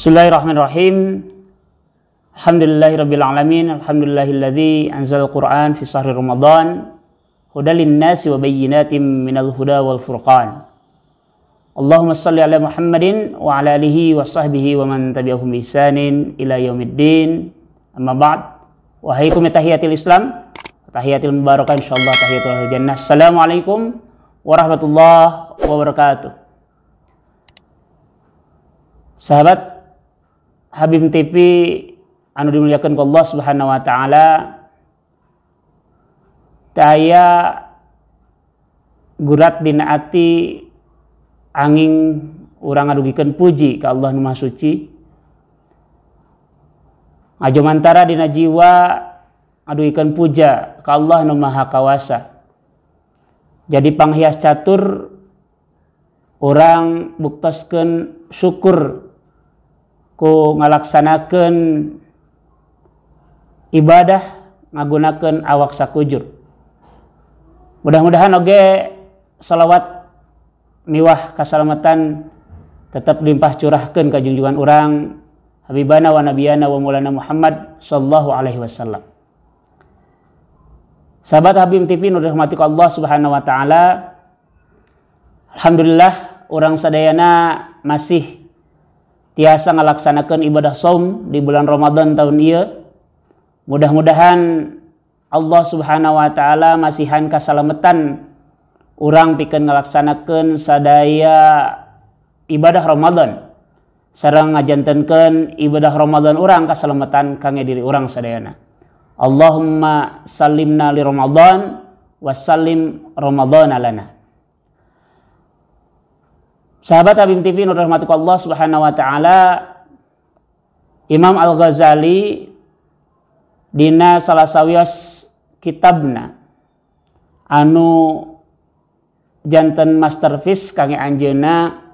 Bismillahirrahmanirrahim. Alhamdulillahi alamin. Alhamdulillahilladzi anzal Qur'an fi sahri Ramadan hudalin nasi wa bayyinatin minal huda wal furqan. Allahumma salli ala Muhammadin wa ala alihi wa sahbihi wa man tabi'ahum ihsanin ila yaumiddin. Amma ba'd. Wahai tahiyatil Islam, tahiyatil mubarakah insyaallah tahiyatul jannah. Assalamualaikum warahmatullahi wabarakatuh. Sahabat Habib TV anu dimuliakan ke Allah Subhanahu wa taala daya gurat dina ati angin orang ikan puji ke Allah nu suci aja mantara dina jiwa ikan puja ke Allah nu maha kawasa jadi panghias catur orang buktaskan syukur ku ngalaksanakan ibadah ngagunakan awak sakujur mudah-mudahan oge salawat miwah keselamatan tetap limpah curahkan kejunjungan orang Habibana wa Nabiyana wa Maulana Muhammad Sallallahu Alaihi Wasallam Sahabat Habib TV Nurrahmatik Allah Subhanahu Wa Ta'ala Alhamdulillah orang sadayana masih biasa melaksanakan ibadah Soom di bulan Romadhon tahun Iia mudah-mudahan Allah subhanahu wa ta'ala masihan kassalamatan orang pikir melaksanakan sadaya ibadah Romadhon seorangrang ngajan tenkan ibadah Romadn orang kassalamatan Kanya diri orang sedayana Allahumma Salim nali Romadhon was Salim Romadn alana Sahabat Habib TV Nur Allah Subhanahu wa taala Imam Al-Ghazali dina salah sawios kitabna anu jantan masterpiece kange anjeuna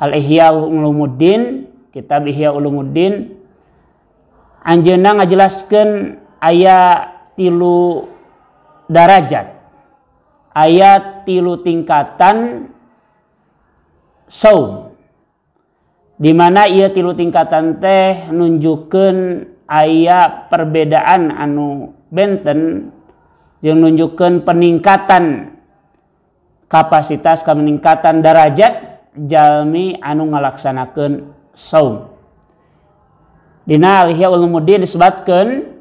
Al-Ihya Ulumuddin kitab Ihya Ulumuddin anjeuna ngajelaskeun aya tilu darajat ayat tilu tingkatan Hai dimana ia tilu tingkatan teh nunjukkan ayaah perbedaan anu beten yang menunjukkan peningkatan Hai kapasitas keingkatan derajat Jami anu melaksanakan show Hai Dinarya Allah kemudian disebabkan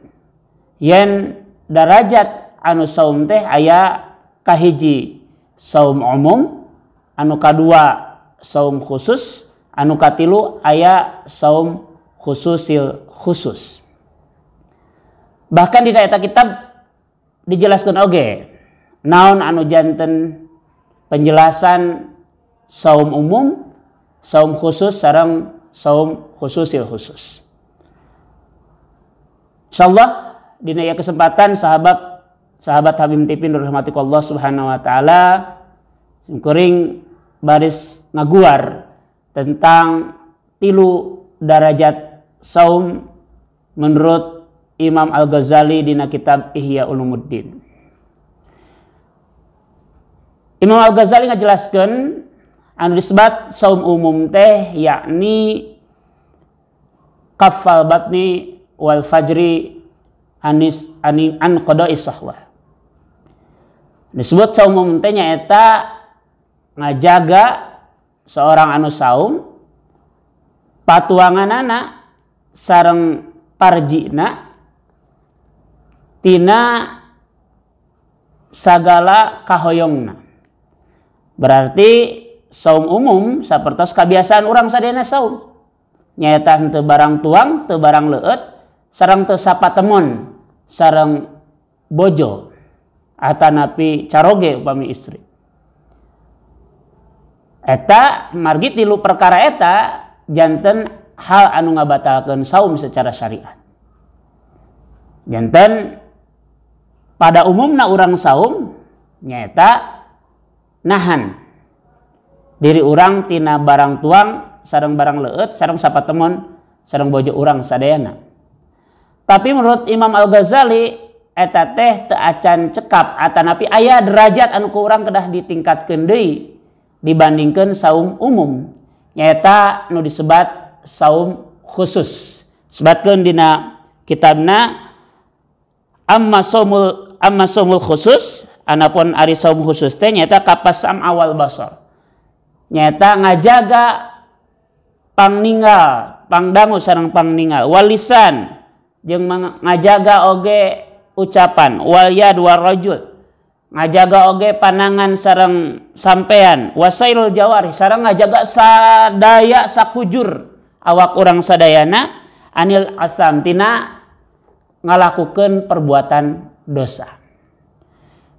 yen darajat anu showum teh ayaahkahhiji showum omum anuuka2 yang saum khusus anu katilu aya saum khususil khusus bahkan di eta kitab dijelaskan oge okay, naon anu janten penjelasan saum umum saum khusus sarang saum khususil khusus insyaallah di naya kesempatan sahabat sahabat Habib Tipin rahmatikallah subhanahu wa ta'ala singkuring baris ngaguar tentang tilu darajat saum menurut Imam Al-Ghazali di kitab Ihya Ulumuddin. Imam Al-Ghazali ngajelaskan anu disebut saum umum teh yakni kafal batni wal fajri anis anin an qada'i isahwa Disebut saum umum teh nyaeta ngajaga seorang anu saum patuangan anak sarang parjina tina sagala kahoyongna berarti saum umum seperti kebiasaan orang sadena saum nyata te barang tuang te barang leut sarang te sapatemon sarang bojo atanapi caroge upami istri eta margit dilu perkara etajantan hal anu nga batalkensaum secara syariatjannten pada umum nah urang saumnyaeta nahan diri urang tina barang tuang sarang barang leet sarang sapa temun sarang bojo urang sadana tapi menurut Imam Al- Ghazali eta teh tacan cekap At atas nabi ayah derajat ankurang kedah di tingkat Kende untuk dibandingkan saum umum nyata nu disebat saum khusus sebatkan dina kitabna amma somul amma somul khusus anapun ari saum khusus teh nyata kapasam awal basar nyata ngajaga pangningal pangdangu sarang pangningal walisan yang ngajaga oge ucapan wal yad warajul ngajaga oge panangan sarang sampean wasailul jawari sarang ngajaga sadaya sakujur awak orang sadayana anil asam tina ngalakukan perbuatan dosa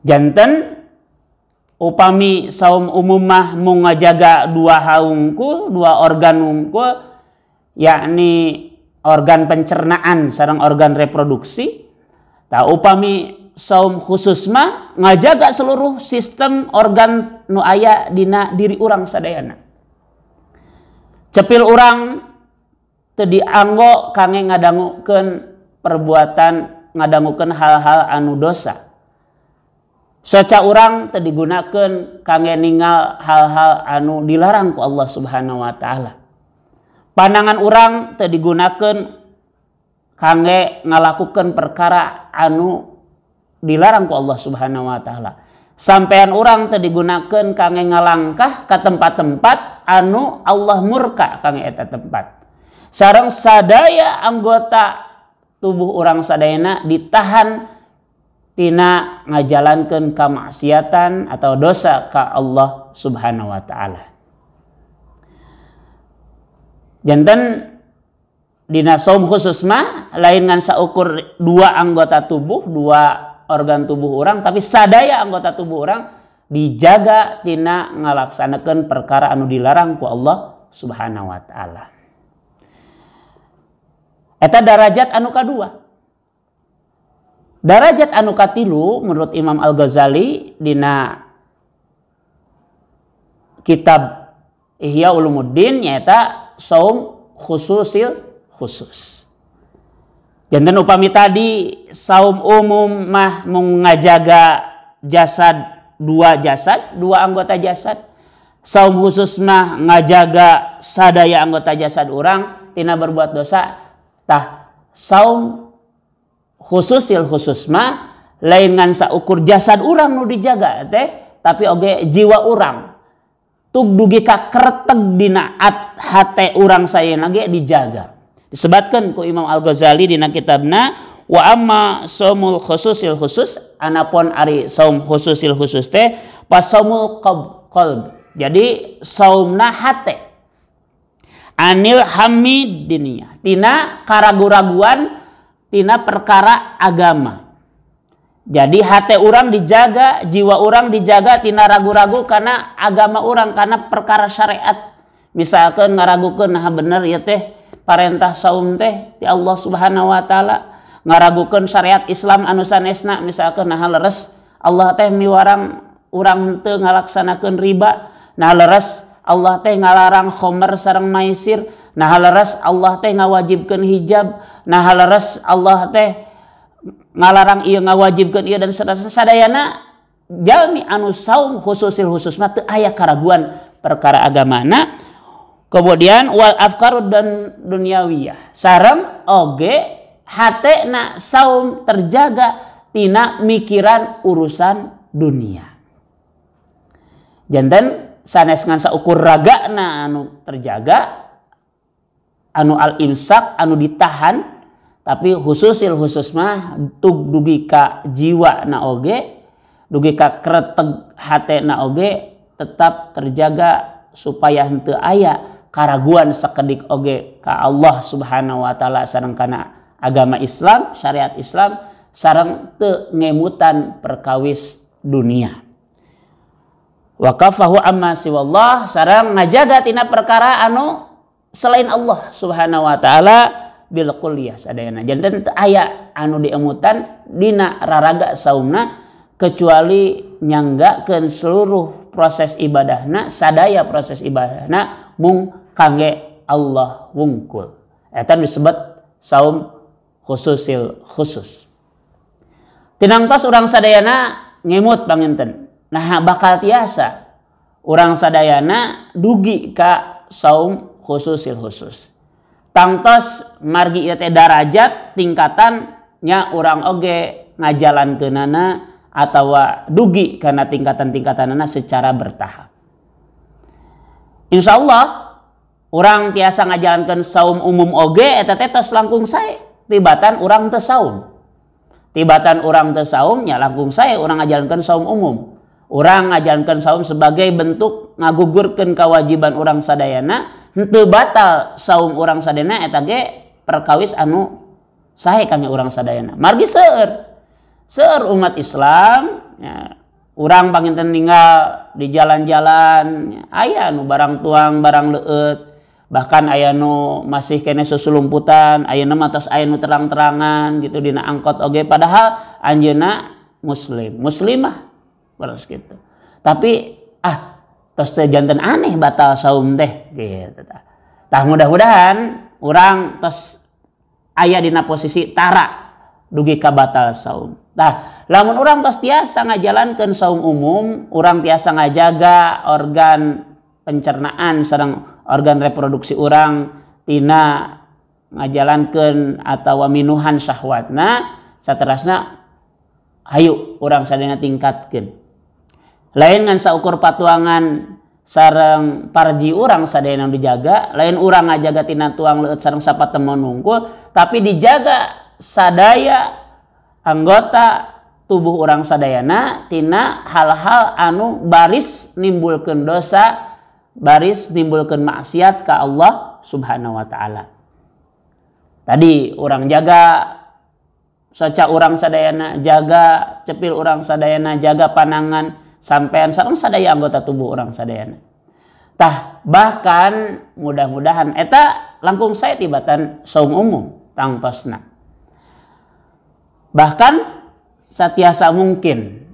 janten upami saum umumah mau ngajaga dua haungku dua organ unggul yakni organ pencernaan sarang organ reproduksi tak upami khususmah ngajaga seluruh sistem organ nuaya dina diri orang saddayana cepil orangrang tadianggok kang ngadangukan perbuatan ngadamukan hal-hal anu dosa seja orang tadi digunakan kang ningal hal-hal anu dilarangku Allah subhanahu wa ta'ala panangan orangrang digunakan kang melakukan perkara anu untuk Dilarang ku Allah subhanahu Wa ta'ala Sampean orang tadi digunakan kangge ngalangkah ke tempat-tempat anu Allah murka kangge eta tempat sarang sadaya anggota tubuh orang sadayana ditahan tina ngajalankan kemaksiatan atau dosa ke Allah subhanahu wa ta'ala jantan dina saum khusus mah lain ngan saukur dua anggota tubuh dua organ tubuh orang tapi sadaya anggota tubuh orang dijaga tina ngalaksanakan perkara anu dilarang ku Allah subhanahu wa ta'ala eta darajat anu kedua darajat anu katilu menurut Imam Al-Ghazali dina kitab Ihya Ulumuddin nyata saum khususil khusus Jantan upami tadi saum umum mah mengajaga jasad dua jasad, dua anggota jasad. Saum khusus mah ngajaga sadaya anggota jasad orang tina berbuat dosa. Tah saum khusus sil khusus mah lain ngan saukur jasad orang nu dijaga teh tapi oge jiwa orang. Tuk dugi ka kerteg dina at hate orang saya nage dijaga. Disebatkan ku Imam Al-Ghazali di kitabna wa amma saumul khususil khusus anapun ari saum khususil khusus teh pas somul qalb. Jadi saumna hate anil hamidinnya tina karagu-raguan tina perkara agama. Jadi hati orang dijaga, jiwa orang dijaga tina ragu-ragu karena agama orang karena perkara syariat. Misalkan ngaragukeun nah bener ya teh Parentah sauum teh ya Allah subhanahu wa ta'ala ngarabukan syariat Islam anusan esnak misalkan nahhal les Allah teh mi warang urang te ngalaksanakan riba nah leras Allah teh ngalarangkhomar sarang Maisisir nahhal leras Allah teh ngawajibkan hijab nahhal les Allah teh ngalarang ia ngawajibkan dansaudaraana Ja anuum khususil khusus ayaah keraguan perkara agamana yang Kemudian wal afkar dan dunyawiyah. Sarem oge hate na saum terjaga tina mikiran urusan dunia. Janten sanes ngan saukur raga na anu terjaga anu al imsak anu ditahan tapi khususil khusus mah tug dugi ka jiwa na oge dugi ka kreteg hate na oge tetap terjaga supaya henteu ayah karaguan sekedik oge ka Allah subhanahu wa ta'ala sarang kana agama Islam syariat Islam sarang te ngemutan perkawis dunia wakafahu amma siwallah sarang ngajaga tina perkara anu selain Allah subhanahu wa ta'ala bil kuliah sadayana jantan aya anu diemutan dina raraga saumna kecuali nyanggakeun seluruh proses ibadahna sadaya proses ibadahna mung kangge Allah wungkul eta disebut saum khususil khusus tinangtos orang sadayana ngemut panginten nah bakal tiasa orang sadayana dugi ka saum khususil khusus tangtos margi teh darajat tingkatannya orang oge ngajalan ke nana atau dugi karena tingkatan tingkatan nana secara bertahap Insya Allah orang tiasa ngajalankan saum umum OGeta tes langsungkung saya batan orangtessaum tibatan orangtessaumnya langkung saya orangjalankan saum umum orang ngajanlankan saum sebagai bentuk ngagugurkan kewajiban orang Sadayana untuk batal saum orang sad perkawis anu saya ka orang Sadayana mar ser umat Islam orang paninteningal di jalan-jalan ayaahu barangtuang barang leet bahkan ayano masih kene susulumputan ayana matos ayano terang-terangan gitu dina angkot oge padahal anjena muslim muslimah terus gitu tapi ah terus teh jantan aneh batal saum teh gitu tah mudah-mudahan orang terus ayah dina posisi tara dugi ka batal saum Nah, lamun orang sangat tiasa ngajalankan saum umum, orang tiasa ngajaga organ pencernaan sedang organ reproduksi orang tina ngajalankan atau minuhan syahwatna saterasna Ayu orang sadana tingkatkan lain ngan saukur patuangan sarang parji orang sadayana dijaga lain orang ngajaga tina tuang leut sarang sapat temen nunggu, tapi dijaga sadaya anggota tubuh orang sadayana tina hal-hal anu baris nimbulkan dosa baris nimbulkan maksiat ke Allah subhanahu wa ta'ala tadi orang jaga saca orang sadayana jaga cepil orang sadayana jaga panangan sampean sarang sadaya anggota tubuh orang sadayana tah bahkan mudah-mudahan eta langkung saya tibatan saung umum tangpasna bahkan setiasa mungkin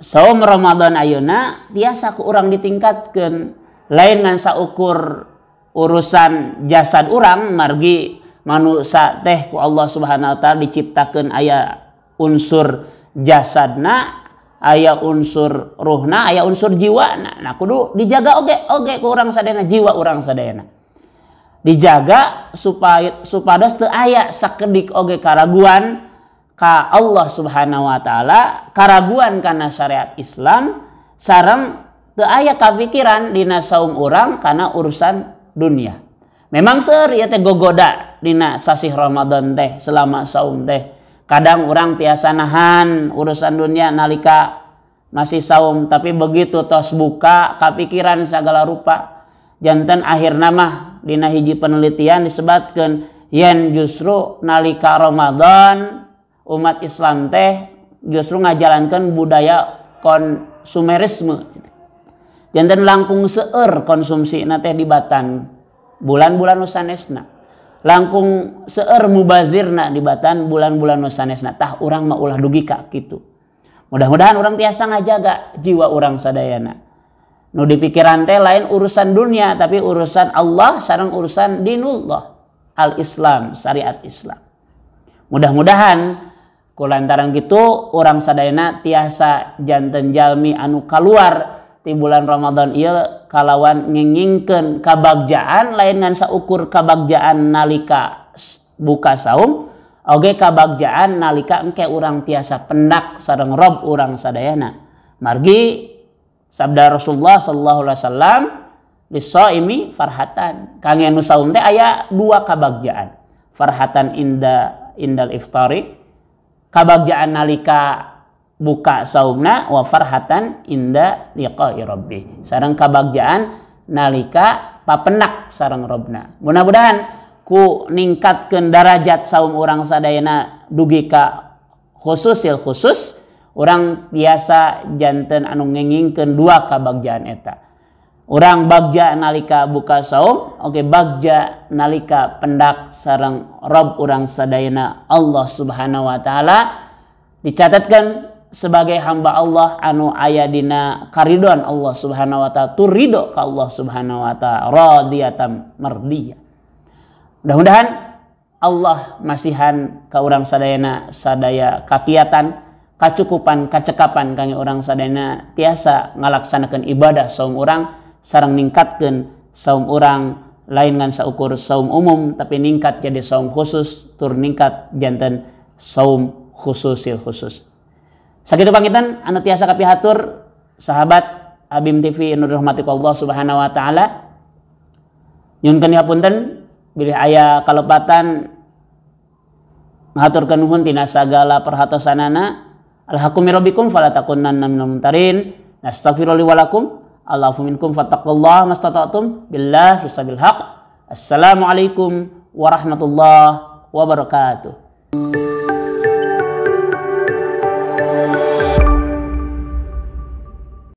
saum Ramadan ayuna tiasa ke orang ditingkatkan lainansaukur urusan jasad urang margi manuka tehku Allah subhanahu wa ta' diciptakan ayaah unsur jasadna ayaah unsur ruhna aya unsur jiwa ku dijagagege kurang sadna jiwa orang sadna dijaga supaya supayastu aya sakedik ogekaraguan Ka Allah subhanahu wa ta'ala karaguan karena syariat Islam saram untuk teu aya kapikiran dina saum orang karena urusan dunia. Memang seur ya teh gogoda dina sasih Ramadan teh selama saum teh. Kadang orang biasa nahan urusan dunia nalika masih saum tapi begitu tos buka kapikiran segala rupa jantan akhir nama dina hiji penelitian disebatkan yen justru nalika Ramadan umat Islam teh justru ngajalankan budaya konsumerisme jantan langkung seer konsumsinate teh di Battan bulan-bulan Nusan esna langkung seer mubazirnak dibatan bulan-bulan Nusan esnatah orang mau ulah dugi Ka gitu mudah-mudahan orang tiasa ngajaga jiwa orang Sadayana nu dippiikin teh lain urusan dunia tapi urusan Allah saaran urusan Dinuoh al-islam syariat Islam mudah-mudahan kalau lantaran gitu orang saddayana tiasajantan Jami anuka keluar dan di bulan Ramadan ia kalawan menginginkan kabagjaan lain ngan saukur kabagjaan nalika buka saum oge kabagjaan nalika engke orang tiasa pendak sareng rob orang sadayana margi sabda Rasulullah sallallahu alaihi wasallam ini farhatan kangen nu saum teh aya dua kabagjaan farhatan inda indal iftari kabagjaan nalika buka saumna wa farhatan inda liqa'i rabbi. Sareng kabagjaan nalika papenak sarang robna. Mudah-mudahan ku ningkatkan darajat saum orang sadayana dugi ka il khusus orang biasa jantan anu ngengingkeun dua kabagjaan eta. Orang bagja nalika buka saum, oke okay, bagja nalika pendak sarang rob orang sadayana Allah Subhanahu wa taala dicatatkan sebagai hamba Allah anu ayadina karidon Allah subhanahu wa ta'ala turido ka Allah subhanahu wa ta'ala radiyatam mudah-mudahan Allah masihan ka orang sadayana sadaya kakiatan kacukupan kacekapan kami orang sadayana tiasa ngalaksanakan ibadah saum orang sarang ningkatkan saum orang lain ngan saukur saum umum tapi ningkat jadi saum khusus tur ningkat jantan saum khususil khusus. Sakitu pangitan anu tiasa kapihatur sahabat Abim TV nu rahmatikallah subhanahu wa taala. Nyunkeun hapunten bilih aya kalepatan ngaturkeun nuhun tina sagala perhatosanana. Alhaqumi rabbikum fala takunanna minal mumtarin. Nastaghfiru li wa lakum. Allahu minkum fattaqullah mastata'tum billahi fisabil haqq. Assalamualaikum warahmatullahi wabarakatuh.